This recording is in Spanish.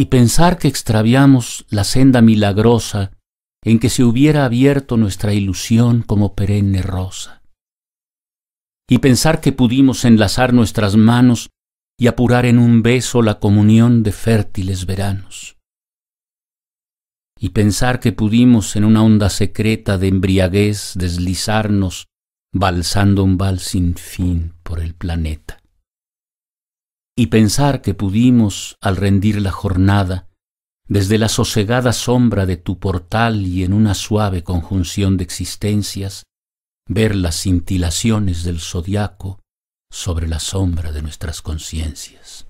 y pensar que extraviamos la senda milagrosa en que se hubiera abierto nuestra ilusión como perenne rosa. Y pensar que pudimos enlazar nuestras manos y apurar en un beso la comunión de fértiles veranos. Y pensar que pudimos en una onda secreta de embriaguez deslizarnos, balsando un bal sin fin por el planeta y pensar que pudimos, al rendir la jornada, desde la sosegada sombra de tu portal y en una suave conjunción de existencias, ver las cintilaciones del zodiaco sobre la sombra de nuestras conciencias.